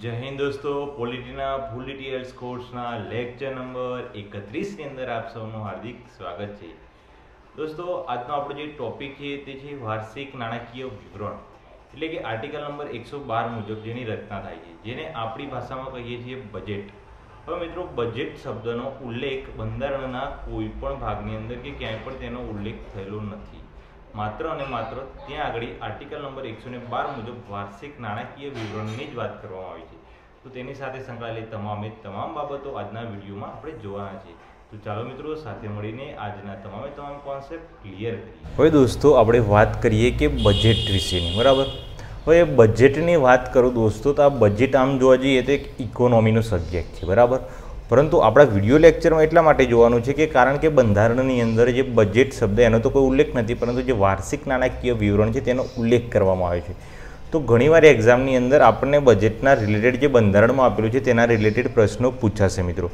જય હિન્દ દોસ્તો પોલિટીના પોલિટિયલ્સ કોર્સના લેક્ચર નંબર એકત્રીસની અંદર આપ સૌનું હાર્દિક સ્વાગત છે દોસ્તો આજનો આપણો જે ટોપિક છે તે છે વાર્ષિક નાણાકીય વિવરણ એટલે કે આર્ટિકલ નંબર એકસો બાર મુજબ જેની રચના થાય છે જેને આપણી ભાષામાં કહીએ છીએ બજેટ હવે મિત્રો બજેટ શબ્દનો ઉલ્લેખ બંધારણના કોઈ પણ ભાગની અંદર કે ક્યાંય પણ તેનો ઉલ્લેખ થયેલો નથી માત્ર અને માત્ર ત્યાં આગળ આર્ટિકલ નંબર એકસો ને બાર મુજબ વાર્ષિક નાણાકીય વિવરણની જ વાત કરવામાં આવી છે તો તેની સાથે સંકળાયેલી તમામે તમામ બાબતો આજના વિડીયોમાં આપણે જોવાના છીએ તો ચાલો મિત્રો સાથે મળીને આજના તમામે તમામ કોન્સેપ્ટ ક્લિયર કરીએ હવે દોસ્તો આપણે વાત કરીએ કે બજેટ વિશેની બરાબર હવે બજેટની વાત કરું દોસ્તો તો આ બજેટ આમ જોવા જઈએ તો એક ઇકોનોમીનો સબ્જેક્ટ છે બરાબર પરંતુ આપણા વિડીયો લેક્ચરમાં એટલા માટે જોવાનું છે કે કારણ કે બંધારણની અંદર જે બજેટ શબ્દ એનો તો કોઈ ઉલ્લેખ નથી પરંતુ જે વાર્ષિક નાણાકીય વિવરણ છે તેનો ઉલ્લેખ કરવામાં આવે છે તો ઘણીવાર એક્ઝામની અંદર આપણને બજેટના રિલેટેડ જે બંધારણમાં આપેલું છે તેના રિલેટેડ પ્રશ્નો પૂછાશે મિત્રો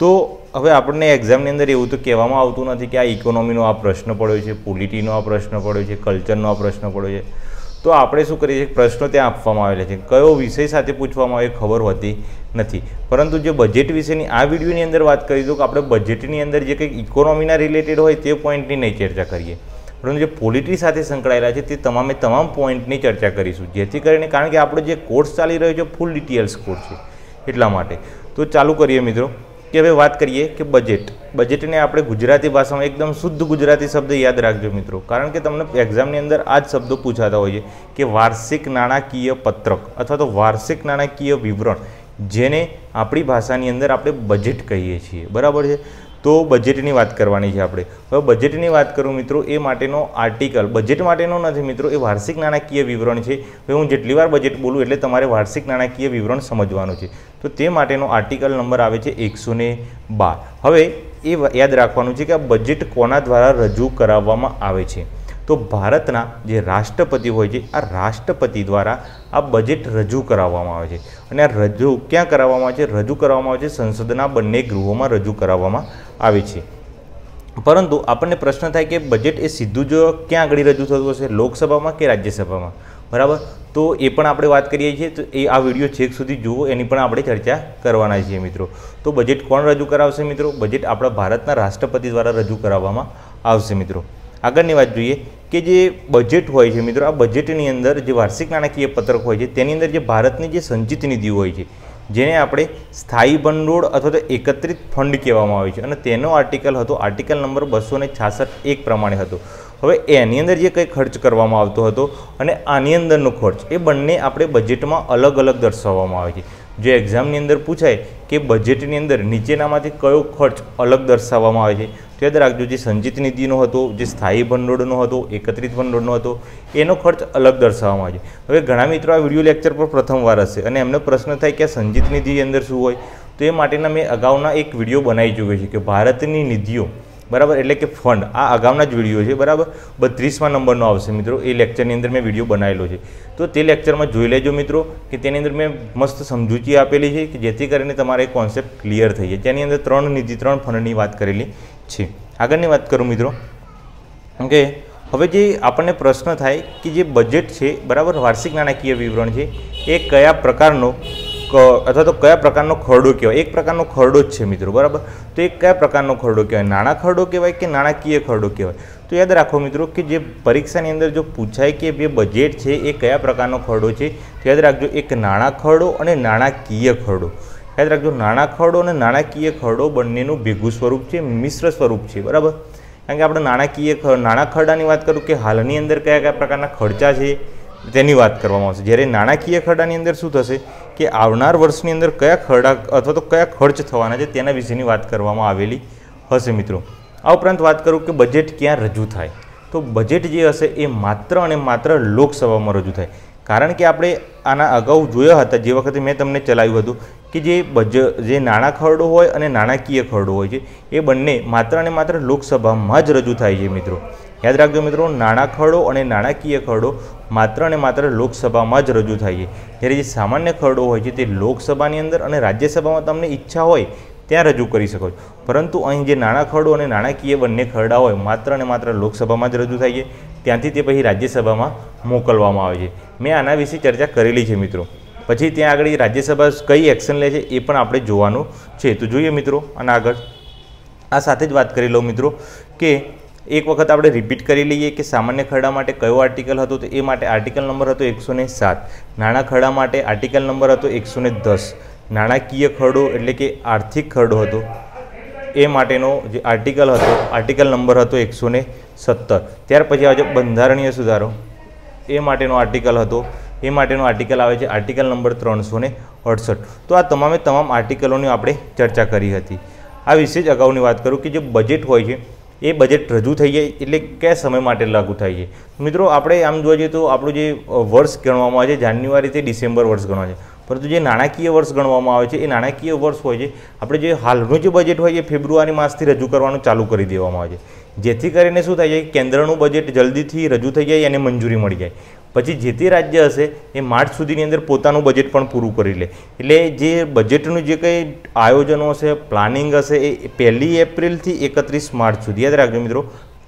તો હવે આપણને એક્ઝામની અંદર એવું તો કહેવામાં આવતું નથી કે આ ઇકોનોમીનો આ પ્રશ્ન પડ્યો છે પોલિટીનો આ પ્રશ્ન પડ્યો છે કલ્ચરનો આ પ્રશ્ન પડ્યો છે તો આપણે શું કરીએ છીએ પ્રશ્નો ત્યાં આપવામાં આવેલા છે કયો વિષય સાથે પૂછવામાં આવે ખબર હોતી નથી પરંતુ જે બજેટ વિશેની આ વિડીયોની અંદર વાત કરી દઉં કે આપણે બજેટની અંદર જે કંઈક ઇકોનોમીના રિલેટેડ હોય તે પોઈન્ટની નહીં ચર્ચા કરીએ પરંતુ જે પોલિટી સાથે સંકળાયેલા છે તે તમામે તમામ પોઈન્ટની ચર્ચા કરીશું જેથી કરીને કારણ કે આપણો જે કોર્સ ચાલી રહ્યો છે ફૂલ ડિટેલ્સ કોર્સ છે એટલા માટે તો ચાલુ કરીએ મિત્રો કે હવે વાત કરીએ કે બજેટ બજેટને આપણે ગુજરાતી ભાષામાં એકદમ શુદ્ધ ગુજરાતી શબ્દ યાદ રાખજો મિત્રો કારણ કે તમને એક્ઝામની અંદર આ જ શબ્દો પૂછાતા હોય છે કે વાર્ષિક નાણાકીય પત્રક અથવા તો વાર્ષિક નાણાકીય વિવરણ જેને આપણી ભાષાની અંદર આપણે બજેટ કહીએ છીએ બરાબર છે તો બજેટની વાત કરવાની છે આપણે હવે બજેટની વાત કરું મિત્રો એ માટેનો આર્ટિકલ બજેટ માટેનો નથી મિત્રો એ વાર્ષિક નાણાકીય વિવરણ છે હવે હું જેટલી વાર બજેટ બોલું એટલે તમારે વાર્ષિક નાણાકીય વિવરણ સમજવાનું છે તો તે માટેનો આર્ટિકલ નંબર આવે છે એકસો બાર હવે એ યાદ રાખવાનું છે કે આ બજેટ કોના દ્વારા રજૂ કરાવવામાં આવે છે તો ભારતના જે રાષ્ટ્રપતિ હોય છે આ રાષ્ટ્રપતિ દ્વારા આ બજેટ રજૂ કરાવવામાં આવે છે અને આ રજૂ ક્યાં કરાવવામાં આવે છે રજૂ કરવામાં આવે છે સંસદના બંને ગૃહોમાં રજૂ કરાવવામાં આવી છે પરંતુ આપણને પ્રશ્ન થાય કે બજેટ એ સીધું જ ક્યાં આગળ રજૂ થતું હશે લોકસભામાં કે રાજ્યસભામાં બરાબર તો એ પણ આપણે વાત કરીએ છીએ તો એ આ વિડીયો છેક સુધી જુઓ એની પણ આપણે ચર્ચા કરવાના છીએ મિત્રો તો બજેટ કોણ રજૂ કરાવશે મિત્રો બજેટ આપણા ભારતના રાષ્ટ્રપતિ દ્વારા રજૂ કરાવવામાં આવશે મિત્રો આગળની વાત જોઈએ કે જે બજેટ હોય છે મિત્રો આ બજેટની અંદર જે વાર્ષિક નાણાકીય પત્રક હોય છે તેની અંદર જે ભારતની જે સંચિત નીતિ હોય છે જેને આપણે સ્થાયી ભંડોળ અથવા તો એકત્રિત ફંડ કહેવામાં આવે છે અને તેનો આર્ટિકલ હતો આર્ટિકલ નંબર બસો ને છાસઠ એક પ્રમાણે હતો હવે એની અંદર જે કંઈ ખર્ચ કરવામાં આવતો હતો અને આની અંદરનો ખર્ચ એ બંને આપણે બજેટમાં અલગ અલગ દર્શાવવામાં આવે છે જે એક્ઝામની અંદર પૂછાય કે બજેટની અંદર નીચેનામાંથી કયો ખર્ચ અલગ દર્શાવવામાં આવે છે યાદ રાખજો જે સંજીત નિધિનો હતો જે સ્થાયી ભંડોળનો હતો એકત્રિત ભંડોળનો હતો એનો ખર્ચ અલગ દર્શાવવામાં આવે છે હવે ઘણા મિત્રો આ વિડીયો લેક્ચર પર પ્રથમવાર હશે અને એમને પ્રશ્ન થાય કે આ સંચિત નિધિની અંદર શું હોય તો એ માટેના મેં અગાઉના એક વિડીયો બનાવી ચૂક્યો છે કે ભારતની નિધિઓ બરાબર એટલે કે ફંડ આ અગાઉના જ વિડીયો છે બરાબર બત્રીસમાં નંબરનો આવશે મિત્રો એ લેક્ચરની અંદર મેં વિડીયો બનાવેલો છે તો તે લેક્ચરમાં જોઈ લેજો મિત્રો કે તેની અંદર મેં મસ્ત સમજૂતી આપેલી છે કે જેથી કરીને તમારે કોન્સેપ્ટ ક્લિયર થઈ જાય તેની અંદર ત્રણ નિધિ ત્રણ ફંડની વાત કરેલી છે આગળની વાત કરું મિત્રો કે હવે જે આપણને પ્રશ્ન થાય કે જે બજેટ છે બરાબર વાર્ષિક નાણાકીય વિવરણ છે એ કયા પ્રકારનો અથવા તો કયા પ્રકારનો ખરડો કહેવાય એક પ્રકારનો ખરડો જ છે મિત્રો બરાબર તો એ કયા પ્રકારનો ખરડો કહેવાય નાણાં ખરડો કહેવાય કે નાણાકીય ખરડો કહેવાય તો યાદ રાખો મિત્રો કે જે પરીક્ષાની અંદર જો પૂછાય કે જે બજેટ છે એ કયા પ્રકારનો ખરડો છે તો યાદ રાખજો એક નાણાં ખરડો અને નાણાકીય ખરડો યાદ રાખજો નાણાં ખરડો અને નાણાકીય ખરડો બંનેનું ભેગું સ્વરૂપ છે મિશ્ર સ્વરૂપ છે બરાબર કારણ કે આપણે નાણાકીય નાણાં ખરડાની વાત કરું કે હાલની અંદર કયા કયા પ્રકારના ખર્ચા છે તેની વાત કરવામાં આવશે જ્યારે નાણાકીય ખરડાની અંદર શું થશે કે આવનાર વર્ષની અંદર કયા ખરડા અથવા તો કયા ખર્ચ થવાના છે તેના વિશેની વાત કરવામાં આવેલી હશે મિત્રો આ ઉપરાંત વાત કરું કે બજેટ ક્યાં રજૂ થાય તો બજેટ જે હશે એ માત્ર અને માત્ર લોકસભામાં રજૂ થાય કારણ કે આપણે આના અગાઉ જોયા હતા જે વખતે મેં તમને ચલાવ્યું હતું કે જે બજ જે નાણાં ખરડો હોય અને નાણાકીય ખરડો હોય છે એ બંને માત્ર અને માત્ર લોકસભામાં જ રજૂ થાય છે મિત્રો યાદ રાખજો મિત્રો નાણાં ખરડો અને નાણાકીય ખરડો માત્ર અને માત્ર લોકસભામાં જ રજૂ થાય છે જ્યારે જે સામાન્ય ખરડો હોય છે તે લોકસભાની અંદર અને રાજ્યસભામાં તમને ઈચ્છા હોય ત્યાં રજૂ કરી શકો છો પરંતુ અહીં જે નાણાં ખરડો અને નાણાકીય બંને ખરડા હોય માત્ર અને માત્ર લોકસભામાં જ રજૂ થાય છે ત્યાંથી તે પછી રાજ્યસભામાં મોકલવામાં આવે છે મેં આના વિશે ચર્ચા કરેલી છે મિત્રો પછી ત્યાં આગળ રાજ્યસભા કઈ એક્શન લે છે એ પણ આપણે જોવાનું છે તો જોઈએ મિત્રો અને આગળ આ સાથે જ વાત કરી લઉં મિત્રો કે એક વખત આપણે રિપીટ કરી લઈએ કે સામાન્ય ખરડા માટે કયો આર્ટિકલ હતો તો એ માટે આર્ટિકલ નંબર હતો એકસો સાત નાણાં ખરડા માટે આર્ટિકલ નંબર હતો એકસો ને દસ નાણાકીય ખરડો એટલે કે આર્થિક ખરડો હતો એ માટેનો જે આર્ટિકલ હતો આર્ટિકલ નંબર હતો એકસો ને સત્તર ત્યાર પછી આજે બંધારણીય સુધારો એ માટેનો આર્ટિકલ હતો એ માટેનો આર્ટિકલ આવે છે આર્ટિકલ નંબર ત્રણસો અડસઠ તો આ તમામે તમામ આર્ટિકલોની આપણે ચર્ચા કરી હતી આ વિશે જ અગાઉની વાત કરું કે જે બજેટ હોય છે એ બજેટ રજૂ થઈ જાય એટલે કયા સમય માટે લાગુ થાય છે મિત્રો આપણે આમ જોવા જઈએ તો આપણું જે વર્ષ ગણવામાં આવે છે જાન્યુઆરીથી ડિસેમ્બર વર્ષ ગણવામાં છે પરંતુ જે નાણાકીય વર્ષ ગણવામાં આવે છે એ નાણાકીય વર્ષ હોય છે આપણે જે હાલનું જે બજેટ હોય એ ફેબ્રુઆરી માસથી રજૂ કરવાનું ચાલુ કરી દેવામાં આવે છે જેથી કરીને શું થાય છે કેન્દ્રનું બજેટ જલ્દીથી રજૂ થઈ જાય અને મંજૂરી મળી જાય પછી જે તે રાજ્ય હશે એ માર્ચ સુધીની અંદર પોતાનું બજેટ પણ પૂરું કરી લે એટલે જે બજેટનું જે કંઈ આયોજનો હશે પ્લાનિંગ હશે એ પહેલી એપ્રિલથી એકત્રીસ માર્ચ સુધી યાદ રાખજો મિત્રો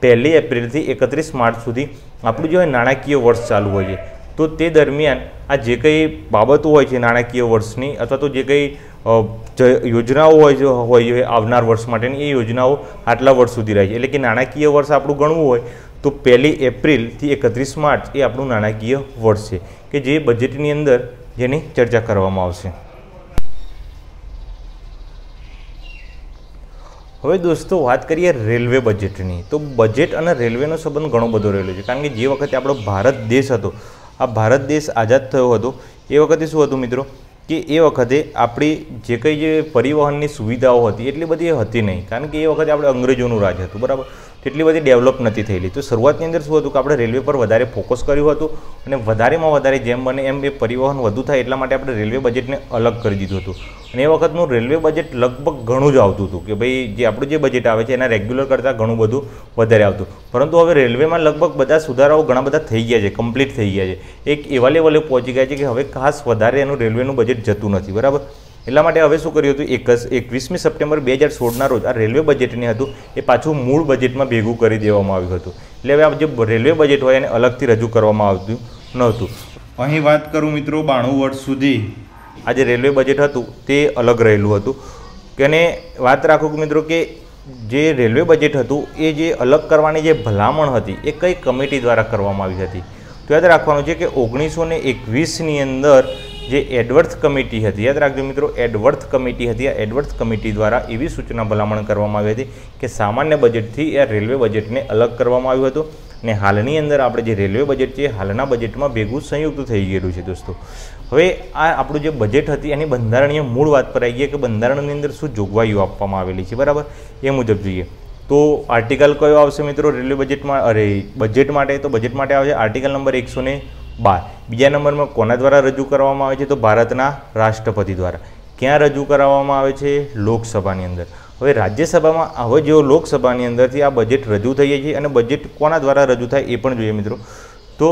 પહેલી એપ્રિલથી એકત્રીસ માર્ચ સુધી આપણું જે હોય નાણાકીય વર્ષ ચાલુ હોય છે તો તે દરમિયાન આ જે કંઈ બાબતો હોય છે નાણાકીય વર્ષની અથવા તો જે કંઈ યોજનાઓ હોય છે હોય આવનાર વર્ષ માટેની એ યોજનાઓ આટલા વર્ષ સુધી રહે છે એટલે કે નાણાકીય વર્ષ આપણું ગણવું હોય તો પહેલી એપ્રિલથી એકત્રીસ માર્ચ એ આપણું નાણાકીય વર્ષ છે કે જે બજેટની અંદર જેની ચર્ચા કરવામાં આવશે હવે દોસ્તો વાત કરીએ રેલવે બજેટની તો બજેટ અને રેલવેનો સંબંધ ઘણો બધો રહેલો છે કારણ કે જે વખતે આપણો ભારત દેશ હતો આ ભારત દેશ આઝાદ થયો હતો એ વખતે શું હતું મિત્રો કે એ વખતે આપણી જે કંઈ જે પરિવહનની સુવિધાઓ હતી એટલી બધી હતી નહીં કારણ કે એ વખતે આપણે અંગ્રેજોનું રાજ હતું બરાબર તેટલી બધી ડેવલપ નથી થયેલી તો શરૂઆતની અંદર શું હતું કે આપણે રેલવે પર વધારે ફોકસ કર્યું હતું અને વધારેમાં વધારે જેમ બને એમ એ પરિવહન વધુ થાય એટલા માટે આપણે રેલવે બજેટને અલગ કરી દીધું હતું અને એ વખતનું રેલવે બજેટ લગભગ ઘણું જ આવતું હતું કે ભાઈ જે આપણું જે બજેટ આવે છે એના રેગ્યુલર કરતાં ઘણું બધું વધારે આવતું પરંતુ હવે રેલવેમાં લગભગ બધા સુધારાઓ ઘણા બધા થઈ ગયા છે કમ્પ્લીટ થઈ ગયા છે એક એવા લેવલે પહોંચી ગયા છે કે હવે ખાસ વધારે એનું રેલવેનું બજેટ જતું નથી બરાબર એટલા માટે હવે શું કર્યું હતું એકસ એકવીસમી સપ્ટેમ્બર બે હજાર સોળના રોજ આ રેલવે બજેટની હતું એ પાછું મૂળ બજેટમાં ભેગું કરી દેવામાં આવ્યું હતું એટલે હવે આ જે રેલવે બજેટ હોય એને અલગથી રજૂ કરવામાં આવતું નહોતું અહીં વાત કરું મિત્રો બાણું વર્ષ સુધી આ જે રેલવે બજેટ હતું તે અલગ રહેલું હતું કે વાત રાખો કે મિત્રો કે જે રેલવે બજેટ હતું એ જે અલગ કરવાની જે ભલામણ હતી એ કઈ કમિટી દ્વારા કરવામાં આવી હતી તો યાદ રાખવાનું છે કે ઓગણીસો ને એકવીસની અંદર જે એડવર્થ કમિટી હતી યાદ રાખજો મિત્રો એડવર્થ કમિટી હતી આ એડવર્થ કમિટી દ્વારા એવી સૂચના ભલામણ કરવામાં આવી હતી કે સામાન્ય બજેટથી આ રેલવે બજેટને અલગ કરવામાં આવ્યું હતું અને હાલની અંદર આપણે જે રેલવે બજેટ છે હાલના બજેટમાં ભેગું સંયુક્ત થઈ ગયેલું છે દોસ્તો હવે આ આપણું જે બજેટ હતી એની બંધારણીય મૂળ વાત પર આવી ગયા કે બંધારણની અંદર શું જોગવાઈઓ આપવામાં આવેલી છે બરાબર એ મુજબ જોઈએ તો આર્ટિકલ કયો આવશે મિત્રો રેલવે બજેટમાં અરે બજેટ માટે તો બજેટ માટે આવશે આર્ટિકલ નંબર એકસો બાર બીજા નંબરમાં કોના દ્વારા રજૂ કરવામાં આવે છે તો ભારતના રાષ્ટ્રપતિ દ્વારા ક્યાં રજૂ કરાવવામાં આવે છે લોકસભાની અંદર હવે રાજ્યસભામાં હવે જેવો લોકસભાની અંદરથી આ બજેટ રજૂ થઈ જાય છે અને બજેટ કોના દ્વારા રજૂ થાય એ પણ જોઈએ મિત્રો તો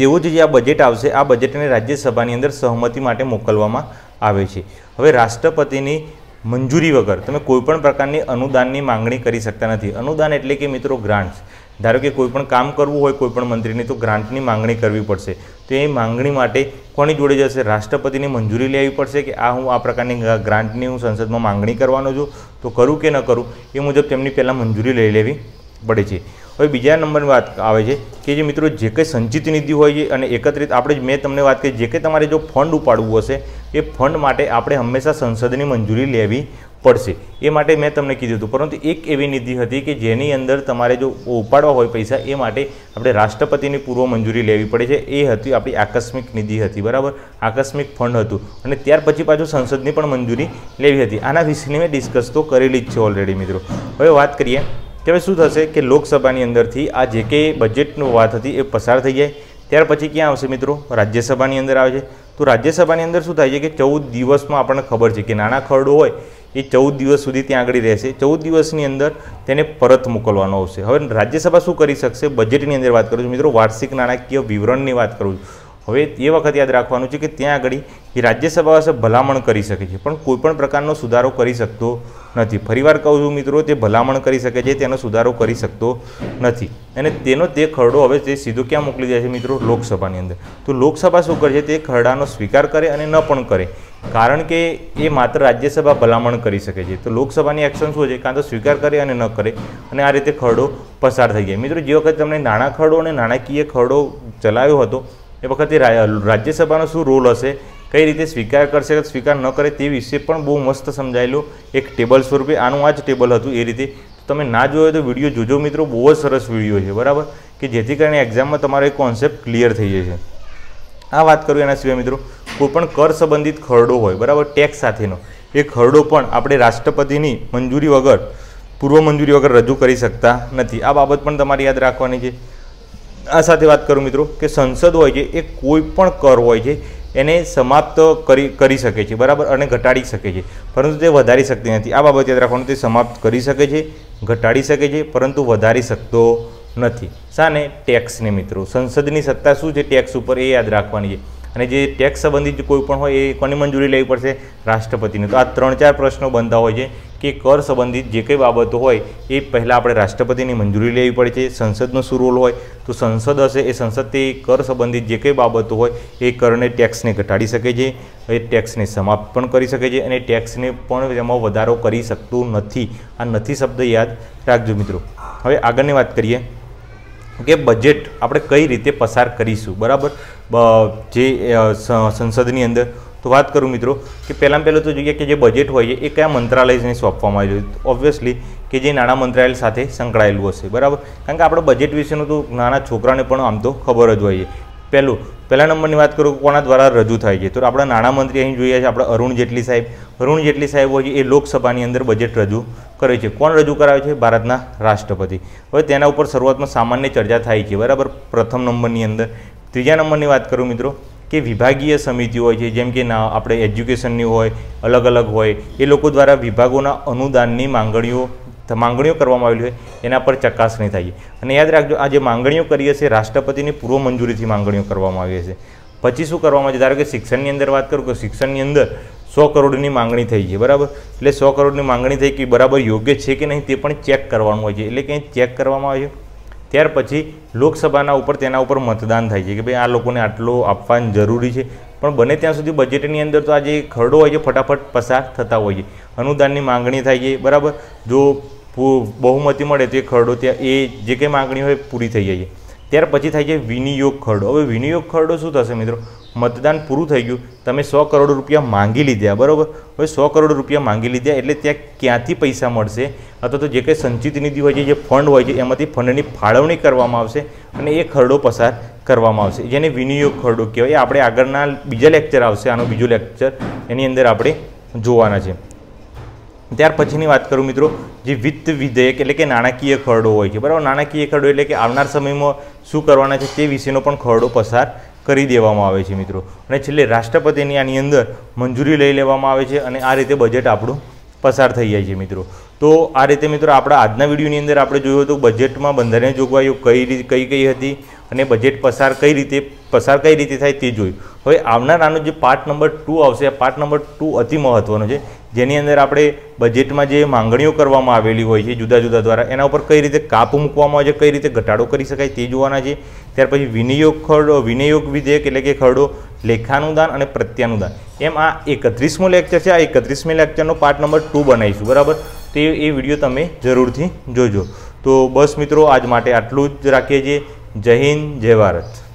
તેવું જ જે આ બજેટ આવશે આ બજેટને રાજ્યસભાની અંદર સહમતિ માટે મોકલવામાં આવે છે હવે રાષ્ટ્રપતિની મંજૂરી વગર તમે કોઈપણ પ્રકારની અનુદાનની માંગણી કરી શકતા નથી અનુદાન એટલે કે મિત્રો ગ્રાન્ટ્સ ધારો કે કોઈપણ કામ કરવું હોય કોઈપણ પણ મંત્રીને તો ગ્રાન્ટની માંગણી કરવી પડશે તો એ માંગણી માટે કોની જોડે જશે રાષ્ટ્રપતિની મંજૂરી લેવી પડશે કે આ હું આ પ્રકારની ગ્રાન્ટની હું સંસદમાં માંગણી કરવાનો છું તો કરું કે ન કરું એ મુજબ તેમની પહેલાં મંજૂરી લઈ લેવી પડે છે હવે બીજા નંબર વાત આવે છે કે જે મિત્રો જે કંઈ સંચિત નિધિ હોય છે અને એકત્રિત આપણે મેં તમને વાત કરી જે કંઈ તમારે જો ફંડ ઉપાડવું હશે એ ફંડ માટે આપણે હંમેશા સંસદની મંજૂરી લેવી પડશે એ માટે મેં તમને કીધું હતું પરંતુ એક એવી નિધિ હતી કે જેની અંદર તમારે જો ઉપાડવા હોય પૈસા એ માટે આપણે રાષ્ટ્રપતિની પૂર્વ મંજૂરી લેવી પડે છે એ હતી આપણી આકસ્મિક નિધિ હતી બરાબર આકસ્મિક ફંડ હતું અને ત્યાર પછી પાછું સંસદની પણ મંજૂરી લેવી હતી આના વિશેની મેં ડિસ્કસ તો કરેલી જ છે ઓલરેડી મિત્રો હવે વાત કરીએ કે હવે શું થશે કે લોકસભાની અંદરથી આ જે કે બજેટનું વાત હતી એ પસાર થઈ જાય ત્યાર પછી ક્યાં આવશે મિત્રો રાજ્યસભાની અંદર આવે છે તો રાજ્યસભાની અંદર શું થાય છે કે ચૌદ દિવસમાં આપણને ખબર છે કે નાણાં ખરડો હોય એ ચૌદ દિવસ સુધી ત્યાં આગળ રહેશે ચૌદ દિવસની અંદર તેને પરત મોકલવાનો આવશે હવે રાજ્યસભા શું કરી શકશે બજેટની અંદર વાત કરું છું મિત્રો વાર્ષિક નાણાકીય વિવરણની વાત કરું છું હવે એ વખત યાદ રાખવાનું છે કે ત્યાં આગળ એ રાજ્યસભા ભલામણ કરી શકે છે પણ કોઈપણ પ્રકારનો સુધારો કરી શકતો નથી ફરીવાર કહું છું મિત્રો તે ભલામણ કરી શકે છે તેનો સુધારો કરી શકતો નથી અને તેનો તે ખરડો હવે તે સીધો ક્યાં મોકલી જાય છે મિત્રો લોકસભાની અંદર તો લોકસભા શું કરશે તે ખરડાનો સ્વીકાર કરે અને ન પણ કરે કારણ કે એ માત્ર રાજ્યસભા ભલામણ કરી શકે છે તો લોકસભાની એક્શન શું છે કાં તો સ્વીકાર કરે અને ન કરે અને આ રીતે ખરડો પસાર થઈ જાય મિત્રો જે વખત તમને નાણાં ખરડો અને નાણાકીય ખરડો ચલાવ્યો હતો એ વખતે રાજ્યસભાનો શું રોલ હશે કઈ રીતે સ્વીકાર કરશે કે સ્વીકાર ન કરે તે વિશે પણ બહુ મસ્ત સમજાયેલું એક ટેબલ સ્વરૂપે આનું આ જ ટેબલ હતું એ રીતે તમે ના જોયો તો વિડીયો જોજો મિત્રો બહુ જ સરસ વિડીયો છે બરાબર કે જેથી કરીને એક્ઝામમાં તમારો એ કોન્સેપ્ટ ક્લિયર થઈ જશે આ વાત કરું એના સિવાય મિત્રો કોઈપણ કર સંબંધિત ખરડો હોય બરાબર ટેક્સ સાથેનો એ ખરડો પણ આપણે રાષ્ટ્રપતિની મંજૂરી વગર પૂર્વ મંજૂરી વગર રજૂ કરી શકતા નથી આ બાબત પણ તમારે યાદ રાખવાની છે આ સાથે વાત કરું મિત્રો કે સંસદ હોય છે એ કોઈ પણ કર હોય છે એને સમાપ્ત કરી કરી શકે છે બરાબર અને ઘટાડી શકે છે પરંતુ તે વધારી શકતી નથી આ બાબત યાદ રાખવાનું તે સમાપ્ત કરી શકે છે ઘટાડી શકે છે પરંતુ વધારી શકતો નથી સાને ટેક્સને મિત્રો સંસદની સત્તા શું છે ટેક્સ ઉપર એ યાદ રાખવાની છે અને જે ટેક્સ સંબંધિત કોઈ પણ હોય એ કોની મંજૂરી લેવી પડશે રાષ્ટ્રપતિને તો આ ત્રણ ચાર પ્રશ્નો બનતા હોય છે કે કર સંબંધિત જે કંઈ બાબતો હોય એ પહેલાં આપણે રાષ્ટ્રપતિની મંજૂરી લેવી પડે છે સંસદનો શું રોલ હોય તો સંસદ હશે એ સંસદ તે કર સંબંધિત જે કંઈ બાબતો હોય એ કરને ટેક્સને ઘટાડી શકે છે એ ટેક્સને સમાપ્ત પણ કરી શકે છે અને ટેક્સને પણ એમાં વધારો કરી શકતું નથી આ નથી શબ્દ યાદ રાખજો મિત્રો હવે આગળની વાત કરીએ કે બજેટ આપણે કઈ રીતે પસાર કરીશું બરાબર જે સંસદની અંદર તો વાત કરું મિત્રો કે પહેલાં પહેલું તો જોઈએ કે જે બજેટ હોય છે એ કયા મંત્રાલયને સોંપવામાં આવ્યું ઓબ્વિયસલી કે જે નાણાં મંત્રાલય સાથે સંકળાયેલું હશે બરાબર કારણ કે આપણા બજેટ વિશેનું તો નાના છોકરાને પણ આમ તો ખબર જ હોય છે પહેલું પહેલા નંબરની વાત કરું કોના દ્વારા રજૂ થાય છે તો આપણા નાણામંત્રી અહીં જોઈએ છે આપણે અરુણ જેટલી સાહેબ અરુણ જેટલી સાહેબ હોય છે એ લોકસભાની અંદર બજેટ રજૂ કરે છે કોણ રજૂ કરાવે છે ભારતના રાષ્ટ્રપતિ હવે તેના ઉપર શરૂઆતમાં સામાન્ય ચર્ચા થાય છે બરાબર પ્રથમ નંબરની અંદર ત્રીજા નંબરની વાત કરું મિત્રો કે વિભાગીય સમિતિઓ હોય છે જેમ કે ના આપણે એજ્યુકેશનની હોય અલગ અલગ હોય એ લોકો દ્વારા વિભાગોના અનુદાનની માંગણીઓ માંગણીઓ કરવામાં આવેલી હોય એના પર ચકાસણી થાય છે અને યાદ રાખજો આ જે માંગણીઓ કરીએ છીએ રાષ્ટ્રપતિની પૂર્વ મંજૂરીથી માંગણીઓ કરવામાં આવી હશે પછી શું કરવામાં આવે છે ધારો કે શિક્ષણની અંદર વાત કરું કે શિક્ષણની અંદર સો કરોડની માંગણી થઈ છે બરાબર એટલે સો કરોડની માંગણી થઈ કે બરાબર યોગ્ય છે કે નહીં તે પણ ચેક કરવાનું હોય છે એટલે કંઈ ચેક કરવામાં આવે છે ત્યાર પછી લોકસભાના ઉપર તેના ઉપર મતદાન થાય છે કે ભાઈ આ લોકોને આટલો આપવાનું જરૂરી છે પણ બને ત્યાં સુધી બજેટની અંદર તો આ જે ખરડો હોય છે ફટાફટ પસાર થતા હોય છે અનુદાનની માંગણી થાય છે બરાબર જો બહુમતી મળે તો એ ખરડો ત્યાં એ જે કંઈ માંગણી હોય પૂરી થઈ જાય છે ત્યાર પછી થાય છે વિનિયોગ ખરડો હવે વિનિયોગ ખરડો શું થશે મિત્રો મતદાન પૂરું થઈ ગયું તમે સો કરોડ રૂપિયા માંગી લીધા બરાબર હવે સો કરોડ રૂપિયા માંગી લીધા એટલે ત્યાં ક્યાંથી પૈસા મળશે અથવા તો જે કંઈ સંચિત નિધિ હોય છે જે ફંડ હોય છે એમાંથી ફંડની ફાળવણી કરવામાં આવશે અને એ ખરડો પસાર કરવામાં આવશે જેને વિનિયોગ ખરડો કહેવાય આપણે આગળના બીજા લેક્ચર આવશે આનો બીજો લેક્ચર એની અંદર આપણે જોવાના છે ત્યાર પછીની વાત કરું મિત્રો જે વિત્ત વિધેયક એટલે કે નાણાકીય ખરડો હોય છે બરાબર નાણાકીય ખરડો એટલે કે આવનાર સમયમાં શું કરવાના છે તે વિશેનો પણ ખરડો પસાર કરી દેવામાં આવે છે મિત્રો અને છેલ્લે રાષ્ટ્રપતિની આની અંદર મંજૂરી લઈ લેવામાં આવે છે અને આ રીતે બજેટ આપણું પસાર થઈ જાય છે મિત્રો તો આ રીતે મિત્રો આપણા આજના વિડીયોની અંદર આપણે જોયું હતું બજેટમાં બંધારણીય જોગવાઈઓ કઈ રીતે કઈ કઈ હતી અને બજેટ પસાર કઈ રીતે પસાર કઈ રીતે થાય તે જોયું હવે આવનારાનો જે પાર્ટ નંબર ટુ આવશે આ પાર્ટ નંબર ટુ અતિ મહત્ત્વનો છે જેની અંદર આપણે બજેટમાં જે માંગણીઓ કરવામાં આવેલી હોય છે જુદા જુદા દ્વારા એના ઉપર કઈ રીતે કાપ મૂકવામાં આવે છે કઈ રીતે ઘટાડો કરી શકાય તે જોવાના છે ત્યાર પછી વિનિયોગ ખરડો વિનિયોગ વિધેયક એટલે કે ખરડો લેખાનુદાન અને પ્રત્યાનુદાન એમ આ એકત્રીસમો લેક્ચર છે આ એકત્રીસમી લેક્ચરનો પાર્ટ નંબર ટુ બનાવીશું બરાબર તો એ વિડીયો તમે જરૂરથી જોજો તો બસ મિત્રો આજ માટે આટલું જ રાખીએ છીએ જય હિન્દ જય ભારત